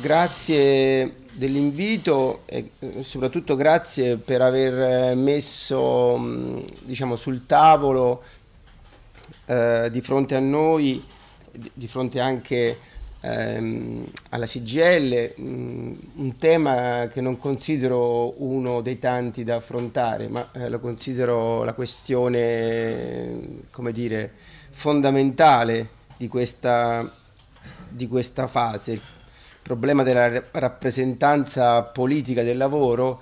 grazie dell'invito e eh, soprattutto grazie per aver eh, messo mm, diciamo, sul tavolo eh, di fronte a noi, di fronte anche ehm, alla CGL, mh, mm, un tema che non considero uno dei tanti da affrontare, ma eh, lo considero la questione come dire, fondamentale di questa, di questa fase problema della rappresentanza politica del lavoro,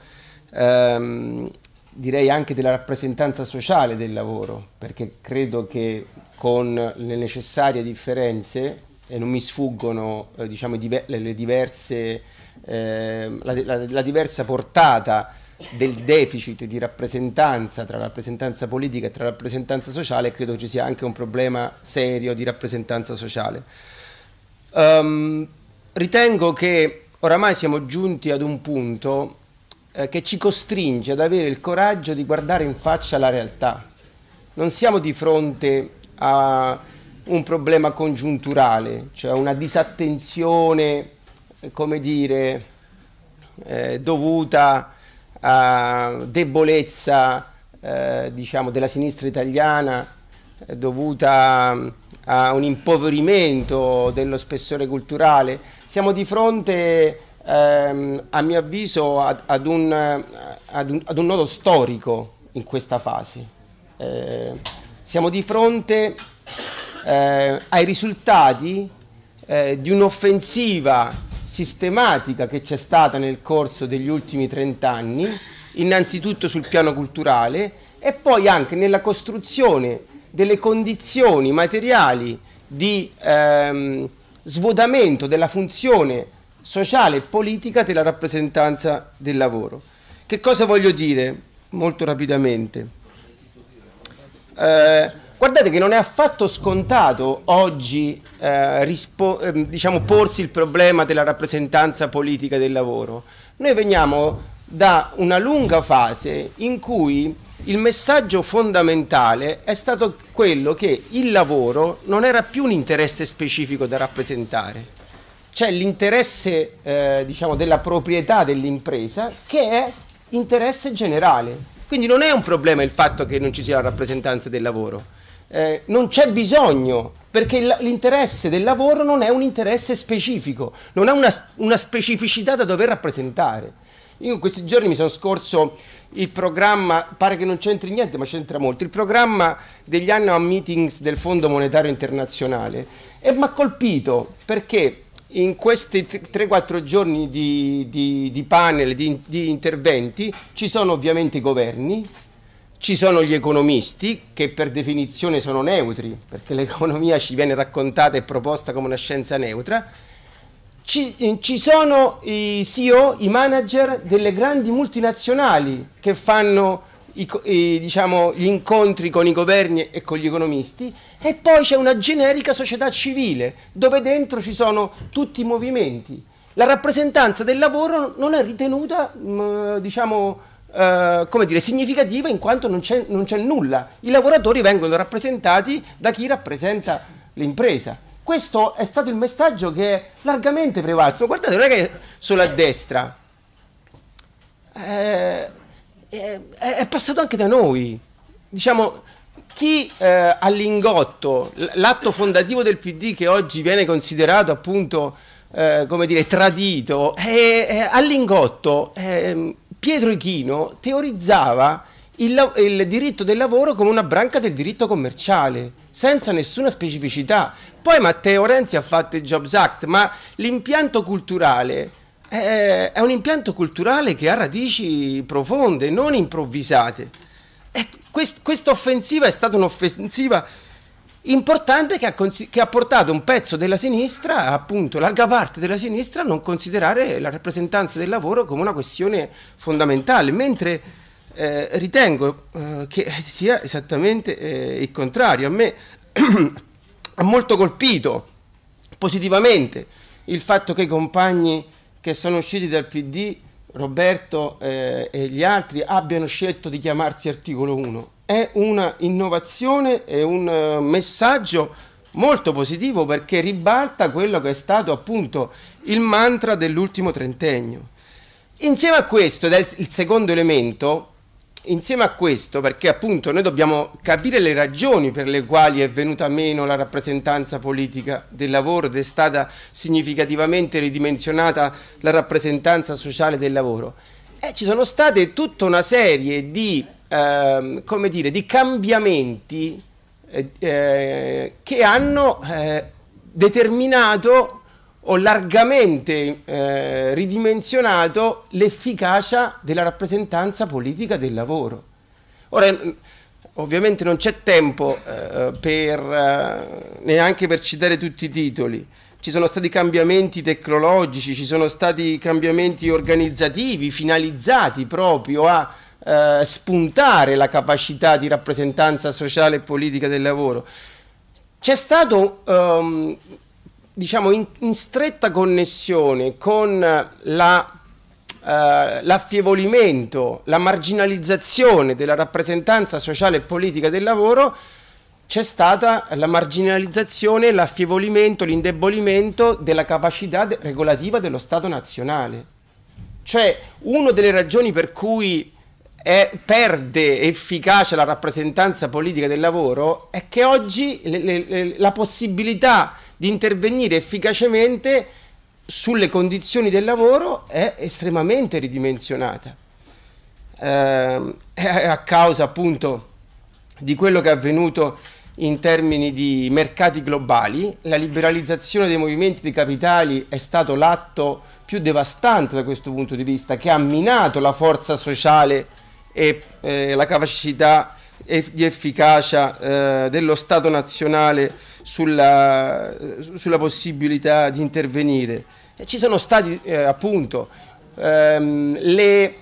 ehm, direi anche della rappresentanza sociale del lavoro, perché credo che con le necessarie differenze, e non mi sfuggono eh, diciamo, le diverse, eh, la, la, la, diversa portata del deficit di rappresentanza tra rappresentanza politica e tra rappresentanza sociale, credo ci sia anche un problema serio di rappresentanza sociale. Um, ritengo che oramai siamo giunti ad un punto eh, che ci costringe ad avere il coraggio di guardare in faccia la realtà. Non siamo di fronte a un problema congiunturale, cioè una disattenzione, eh, come dire, eh, dovuta a debolezza eh, diciamo, della sinistra italiana, eh, dovuta a un impoverimento dello spessore culturale. Siamo di fronte, ehm, a mio avviso, ad, ad, un, ad, un, ad, un, nodo storico in questa fase. Eh, siamo di fronte eh, ai risultati eh, di un'offensiva sistematica che c'è stata nel corso degli ultimi trent'anni, innanzitutto sul piano culturale e poi anche nella costruzione delle condizioni materiali di ehm, svuotamento della funzione sociale e politica della rappresentanza del lavoro. Che cosa voglio dire molto rapidamente? Eh, guardate che non è affatto scontato oggi eh, rispo, eh, diciamo, porsi il problema della rappresentanza politica del lavoro. Noi veniamo da una lunga fase in cui il messaggio fondamentale è stato quello che il lavoro non era più un interesse specifico da rappresentare, c'è l'interesse eh, diciamo, della proprietà dell'impresa che è interesse generale. Quindi non è un problema il fatto che non ci sia la rappresentanza del lavoro, eh, non c'è bisogno perché l'interesse del lavoro non è un interesse specifico, non ha una, una specificità da dover rappresentare. Io in questi giorni mi sono scorso il programma, pare che non c'entri niente ma c'entra molto, il programma degli annual meetings del Fondo Monetario Internazionale e mi ha colpito perché in questi 3-4 giorni di, di, di panel, di, di interventi, ci sono ovviamente i governi, ci sono gli economisti che per definizione sono neutri, perché l'economia ci viene raccontata e proposta come una scienza neutra, ci, eh, ci, sono i CEO, i manager delle grandi multinazionali che fanno i, i, diciamo, gli incontri con i governi e con gli economisti e poi c'è una generica società civile dove dentro ci sono tutti i movimenti. La rappresentanza del lavoro non è ritenuta mm, diciamo, eh, come dire, significativa in quanto non c'è nulla. I lavoratori vengono rappresentati da chi rappresenta l'impresa questo è stato il messaggio che è largamente prevalso. Guardate, non è che solo a destra, eh, è, è, passato anche da noi. Diciamo, chi eh, all'ingotto, l'atto fondativo del PD che oggi viene considerato appunto, eh, come dire, tradito, è, all'ingotto ehm, Pietro Ichino teorizzava il, il diritto del lavoro come una branca del diritto commerciale senza nessuna specificità. Poi Matteo Renzi ha fatto il Jobs Act, ma l'impianto culturale è, eh, è un impianto culturale che ha radici profonde, non improvvisate. Quest, questa offensiva è stata un'offensiva importante che ha, che ha, portato un pezzo della sinistra, appunto larga parte della sinistra, a non considerare la rappresentanza del lavoro come una questione fondamentale, mentre eh, ritengo eh, che sia esattamente eh, il contrario. A me ha molto colpito positivamente il fatto che i compagni che sono usciti dal PD, Roberto eh, e gli altri, abbiano scelto di chiamarsi articolo 1. È una innovazione, è un messaggio molto positivo perché ribalta quello che è stato appunto il mantra dell'ultimo trentennio. Insieme a questo, ed è il secondo elemento, Insieme a questo, perché appunto noi dobbiamo capire le ragioni per le quali è venuta meno la rappresentanza politica del lavoro ed è stata significativamente ridimensionata la rappresentanza sociale del lavoro, eh, ci sono state tutta una serie di, eh, dire, di cambiamenti eh, eh che hanno eh, determinato ho largamente eh, ridimensionato l'efficacia della rappresentanza politica del lavoro. Ora, ovviamente non c'è tempo eh, per, eh, neanche per citare tutti i titoli, ci sono stati cambiamenti tecnologici, ci sono stati cambiamenti organizzativi finalizzati proprio a eh, spuntare la capacità di rappresentanza sociale e politica del lavoro. C'è stato... Um, diciamo, in, in stretta connessione con eh, la Uh, eh, l'affievolimento, la marginalizzazione della rappresentanza sociale e politica del lavoro, c'è stata la marginalizzazione, l'affievolimento, l'indebolimento della capacità de regolativa dello Stato nazionale. Cioè, una delle ragioni per cui è, perde efficacia la rappresentanza politica del lavoro è che oggi le, le, le, la possibilità di intervenire efficacemente sulle condizioni del lavoro è estremamente ridimensionata. Eh, a causa appunto di quello che è avvenuto in termini di mercati globali, la liberalizzazione dei movimenti di capitali è stato l'atto più devastante da questo punto di vista, che ha minato la forza sociale e eh, la capacità di efficacia eh, dello Stato nazionale sulla, sulla possibilità di intervenire. Ci sono stati eh, appunto ehm, le,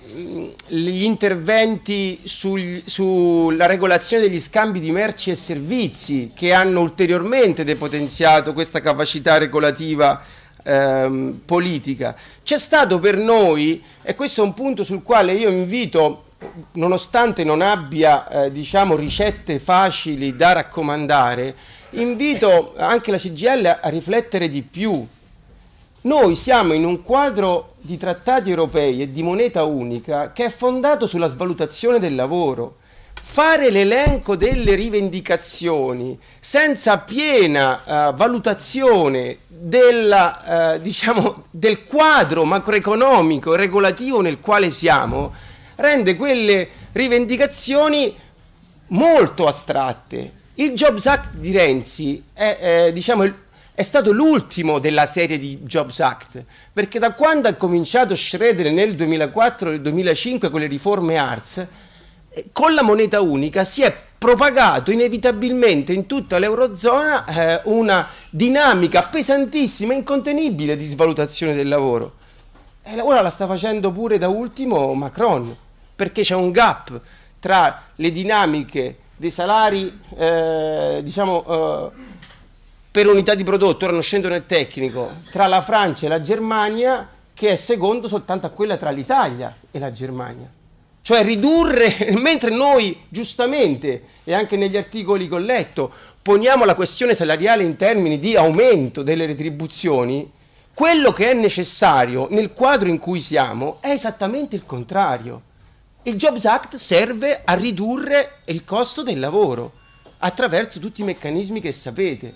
gli interventi sugli, sulla regolazione degli scambi di merci e servizi che hanno ulteriormente depotenziato questa capacità regolativa ehm, politica. C'è stato per noi, e questo è un punto sul quale io invito nonostante non abbia eh, diciamo, ricette facili da raccomandare, invito anche la CGL a riflettere di più. Noi siamo in un quadro di trattati europei e di moneta unica che è fondato sulla svalutazione del lavoro. Fare l'elenco delle rivendicazioni senza piena uh, valutazione della, uh, diciamo, del quadro macroeconomico e regolativo nel quale siamo rende quelle rivendicazioni molto astratte il Jobs Act di Renzi è, è, diciamo, è stato l'ultimo della serie di Jobs Act, perché da quando ha cominciato a scredere nel 2004 e 2005 con le riforme ARS, eh, con la moneta unica si è propagato inevitabilmente in tutta l'Eurozona eh, una dinamica pesantissima, incontenibile di svalutazione del lavoro. E ora la sta facendo pure da ultimo Macron, perché c'è un gap tra le dinamiche dei salari eh, diciamo, eh, per unità di prodotto, ora non scendo nel tecnico, tra la Francia e la Germania che è secondo soltanto a quella tra l'Italia e la Germania. Cioè ridurre, mentre noi giustamente e anche negli articoli che ho letto poniamo la questione salariale in termini di aumento delle retribuzioni, quello che è necessario nel quadro in cui siamo è esattamente il contrario. Il Jobs Act serve a ridurre il costo del lavoro attraverso tutti i meccanismi che sapete.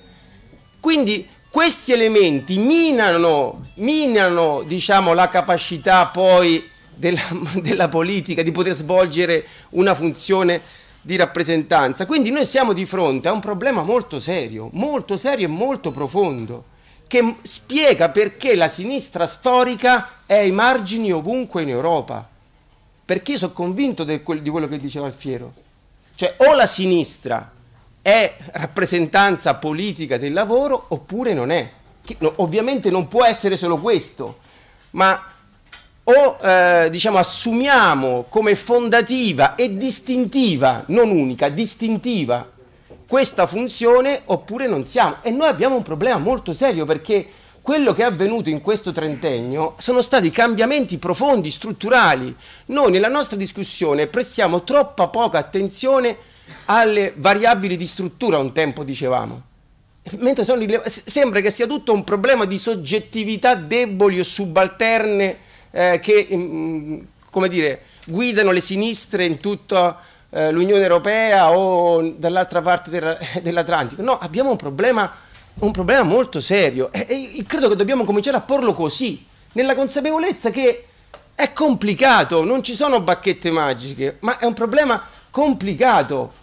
Quindi questi elementi minano, minano diciamo, la capacità poi della, della politica di poter svolgere una funzione di rappresentanza. Quindi noi siamo di fronte a un problema molto serio, molto serio e molto profondo, che spiega perché la sinistra storica è ai margini ovunque in Europa perché sono convinto di quello che diceva Alfiero. Cioè o la sinistra è rappresentanza politica del lavoro oppure non è. Che, no, ovviamente non può essere solo questo, ma o eh, diciamo, assumiamo come fondativa e distintiva, non unica, distintiva questa funzione oppure non siamo. E noi abbiamo un problema molto serio perché quello che è avvenuto in questo trentennio sono stati cambiamenti profondi, strutturali. Noi nella nostra discussione prestiamo troppa poca attenzione alle variabili di struttura, un tempo dicevamo. Mentre sono sembra che sia tutto un problema di soggettività deboli o subalterne eh, che, mm, come dire, guidano le sinistre in tutta eh, l'Unione Europea o dall'altra parte dell'Atlantico. No, abbiamo un problema un problema molto serio e credo che dobbiamo cominciare a porlo così, nella consapevolezza che è complicato, non ci sono bacchette magiche, ma è un problema complicato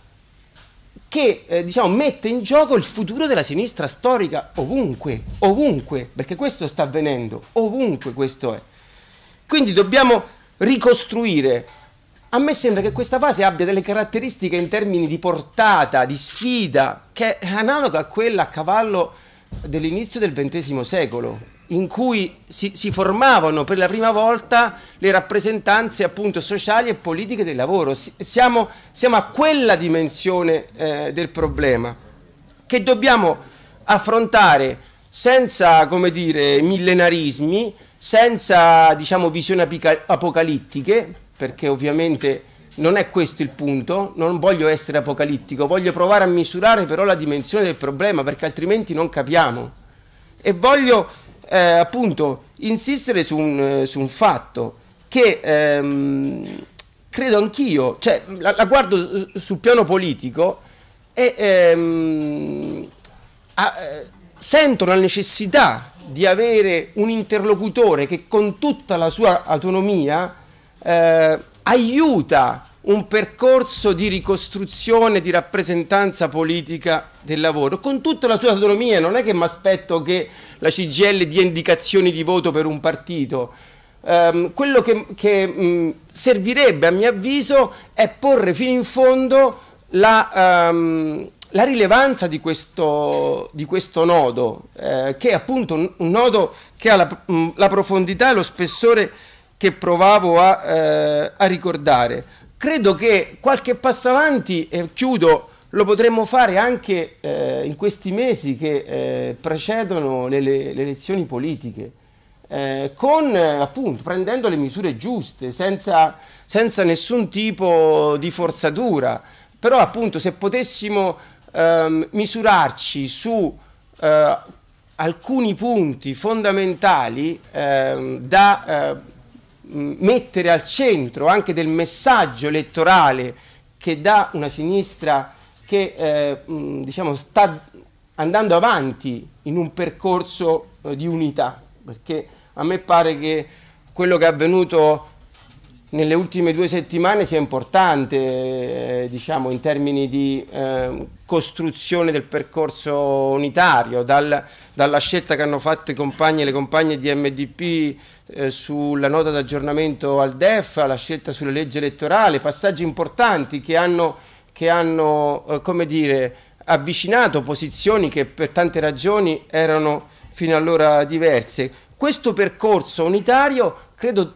che eh, diciamo, mette in gioco il futuro della sinistra storica ovunque, ovunque, perché questo sta avvenendo, ovunque questo è. Quindi dobbiamo ricostruire a me sembra che questa fase abbia delle caratteristiche in termini di portata, di sfida, che è analoga a quella a cavallo dell'inizio del XX secolo, in cui si, si, formavano per la prima volta le rappresentanze appunto sociali e politiche del lavoro. Siamo, siamo a quella dimensione eh, del problema che dobbiamo affrontare senza, come dire, millenarismi, senza diciamo visioni apocalittiche, perché ovviamente non è questo il punto, non voglio essere apocalittico, voglio provare a misurare però la dimensione del problema perché altrimenti non capiamo. E voglio eh, appunto insistere su un, su un fatto che ehm, credo anch'io, cioè la, la, guardo sul piano politico e ehm, a, eh, sento la necessità di avere un interlocutore che con tutta la sua autonomia eh, aiuta un percorso di ricostruzione, di rappresentanza politica del lavoro, con tutta la sua autonomia, non è che mi aspetto che la CGL dia indicazioni di voto per un partito. Um, quello che, che mh, mm, servirebbe, a mio avviso, è porre fino in fondo la, um, la rilevanza di questo, di questo nodo, eh, che è appunto un, un, nodo che ha la, mh, mm, la profondità e lo spessore che provavo a, eh, a ricordare. Credo che qualche passo avanti, e chiudo, lo potremmo fare anche eh, in questi mesi che eh, precedono le, le, le, elezioni politiche, eh, con, appunto, prendendo le misure giuste, senza, senza, nessun tipo di forzatura. Però appunto se potessimo ehm, misurarci su eh, alcuni punti fondamentali ehm, da eh, Mm, mettere al centro anche del messaggio elettorale che dà una sinistra che eh, mm, diciamo, sta andando avanti in un percorso eh, di unità, perché a me pare che quello che è avvenuto nelle ultime due settimane sia importante eh, diciamo, in termini di eh, costruzione del percorso unitario, dal, dalla scelta che hanno fatto i compagni e le compagne di MDP eh, sulla nota d'aggiornamento al DEF, alla scelta sulla legge elettorale, passaggi importanti che hanno, che hanno eh, come dire, avvicinato posizioni che per tante ragioni erano fino allora diverse. Questo percorso unitario credo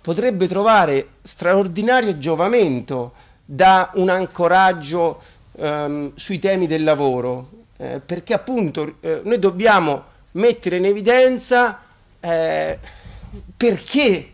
potrebbe trovare straordinario giovamento da un ancoraggio ehm, sui temi del lavoro, eh, perché appunto eh, noi dobbiamo mettere in evidenza eh, perché,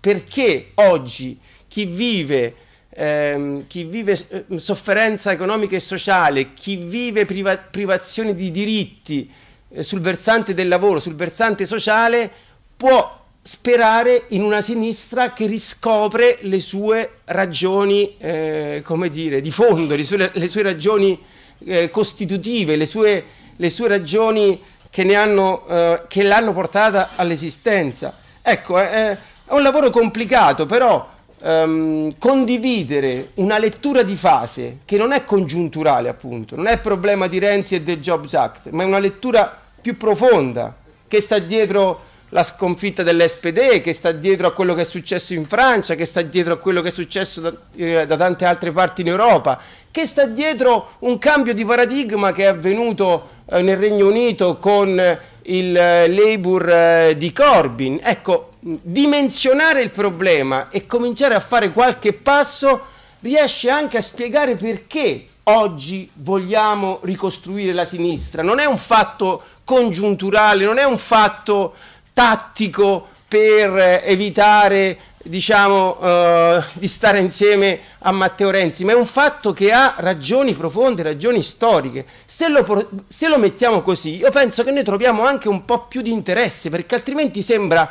perché oggi chi vive, ehm, chi vive, ehm, sofferenza economica e sociale, chi vive priva privazioni di diritti eh, sul versante del lavoro, sul versante sociale, può sperare in una sinistra che riscopre le sue ragioni, eh, come dire, di fondo, le sue, le sue ragioni eh, costitutive, le sue, le sue, ragioni che, eh, l'hanno eh, portata all'esistenza. Ecco, è, è un lavoro complicato, però ehm, condividere una lettura di fase che non è congiunturale, appunto, non è problema di Renzi e del Jobs Act, ma è una lettura più profonda che sta dietro la sconfitta dell'SPD che sta dietro a quello che è successo in Francia, che sta dietro a quello che è successo da, eh, da tante altre parti in Europa, che sta dietro un cambio di paradigma che è avvenuto eh, nel Regno Unito con eh, il eh, Labour eh, di Corbyn. Ecco, dimensionare il problema e cominciare a fare qualche passo riesce anche a spiegare perché oggi vogliamo ricostruire la sinistra. Non è un fatto congiunturale, non è un fatto tattico per evitare diciamo, eh, di stare insieme a Matteo Renzi, ma è un fatto che ha ragioni profonde, ragioni storiche. Se lo, se lo mettiamo così, io penso che noi troviamo anche un po' più di interesse, perché altrimenti sembra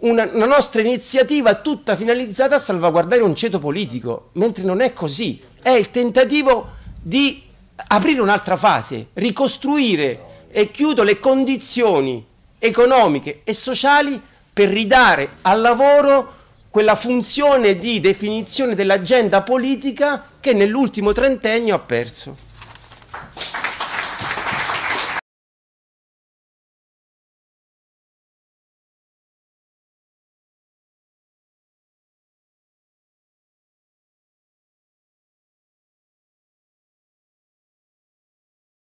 una, una, nostra iniziativa tutta finalizzata a salvaguardare un ceto politico, mentre non è così. È il tentativo di aprire un'altra fase, ricostruire e chiudo le condizioni economiche e sociali per ridare al lavoro quella funzione di definizione dell'agenda politica che nell'ultimo trentennio ha perso.